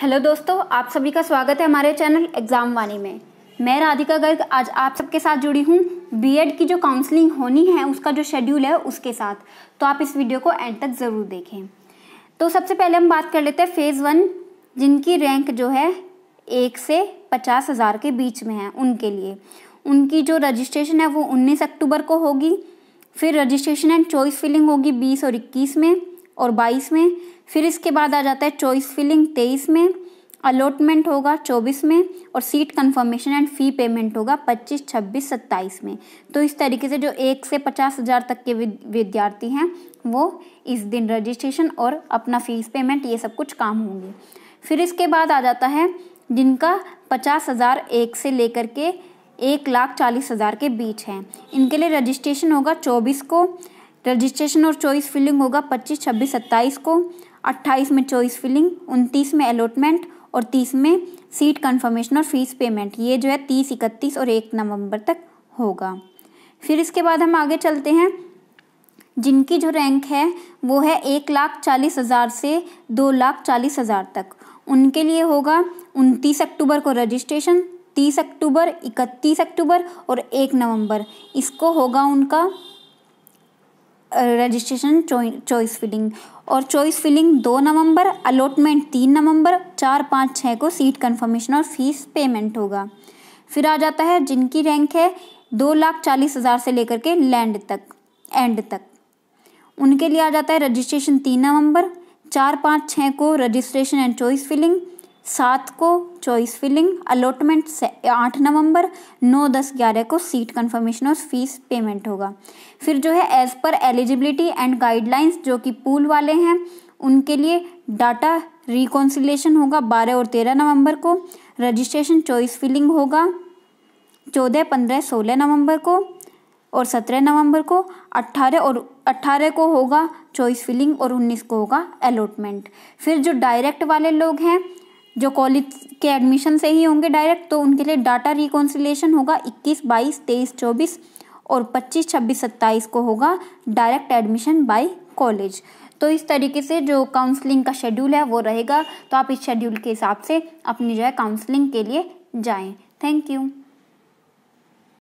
hello दोस्तों आप सभी का स्वागत है हमारे चैनल एग्जाम वाणी में मैं राधिका गर्ग आज आप सबके साथ जुड़ी हूँ बीएड की जो काउंसलिंग होनी है उसका जो शेड्यूल है उसके साथ तो आप इस वीडियो को एंड तक ज़रूर देखें तो सबसे पहले हम बात कर लेते हैं फेज़ वन जिनकी रैंक जो है एक से पचास हज़ार के बीच में है उनके लिए उनकी जो रजिस्ट्रेशन है वो उन्नीस अक्टूबर को होगी फिर रजिस्ट्रेशन एंड चॉइस फिलिंग होगी बीस और इक्कीस में और बाईस में फिर इसके बाद आ जाता है चॉइस फिलिंग तेईस में अलॉटमेंट होगा चौबीस में और seat confirmation and fee payment होगा पच्चीस छब्बीस सत्ताईस में तो इस तरीके से जो एक से पचास हज़ार तक के विद्यार्थी हैं वो इस दिन रजिस्ट्रेशन और अपना फीस पेमेंट ये सब कुछ काम होंगे फिर इसके बाद आ जाता है जिनका पचास हज़ार एक से लेकर के एक लाख चालीस हज़ार के बीच हैं इनके लिए रजिस्ट्रेशन होगा चौबीस को रजिस्ट्रेशन और चॉइस फिलिंग होगा 25, 26, 27 को 28 में चॉइस फिलिंग 29 में अलॉटमेंट और 30 में सीट कंफर्मेशन और फीस पेमेंट ये जो है 30, 31 और 1 नवंबर तक होगा फिर इसके बाद हम आगे चलते हैं जिनकी जो रैंक है वो है एक लाख चालीस हज़ार से दो लाख चालीस हज़ार तक उनके लिए होगा उनतीस अक्टूबर को रजिस्ट्रेशन तीस अक्टूबर इकतीस अक्टूबर और एक नवंबर इसको होगा उनका रजिस्ट्रेशन चॉइस फिलिंग और चॉइस फिलिंग दो नवंबर अलॉटमेंट तीन नवंबर चार पाँच छः को सीट कंफर्मेशन और फीस पेमेंट होगा फिर आ जाता है जिनकी रैंक है दो लाख चालीस हज़ार से लेकर के लैंड तक एंड तक उनके लिए आ जाता है रजिस्ट्रेशन तीन नवंबर चार पाँच छः को रजिस्ट्रेशन एंड चॉइस फिलिंग सात को चॉइस फिलिंग अलॉटमेंट आठ नवंबर नौ दस ग्यारह को सीट कंफर्मेशन और फीस पेमेंट होगा फिर जो है as per eligibility and guidelines जो कि पूल वाले हैं उनके लिए डाटा रिकॉन्सिलेशन होगा बारह और तेरह नवंबर को रजिस्ट्रेशन चॉइस फिलिंग होगा चौदह पंद्रह सोलह नवंबर को और सत्रह नवंबर को अट्ठारह और अट्ठारह को होगा चॉइस फिलिंग और उन्नीस को होगा अलॉटमेंट फिर जो डायरेक्ट वाले लोग हैं जो कॉलेज के एडमिशन से ही होंगे डायरेक्ट तो उनके लिए डाटा रिकॉन्सिलेशन होगा 21, 22, 23, 24 और 25, 26, 27 को होगा डायरेक्ट एडमिशन बाय कॉलेज तो इस तरीके से जो काउंसलिंग का शेड्यूल है वो रहेगा तो आप इस शेड्यूल के हिसाब से अपनी जो है काउंसलिंग के लिए जाएँ थैंक यू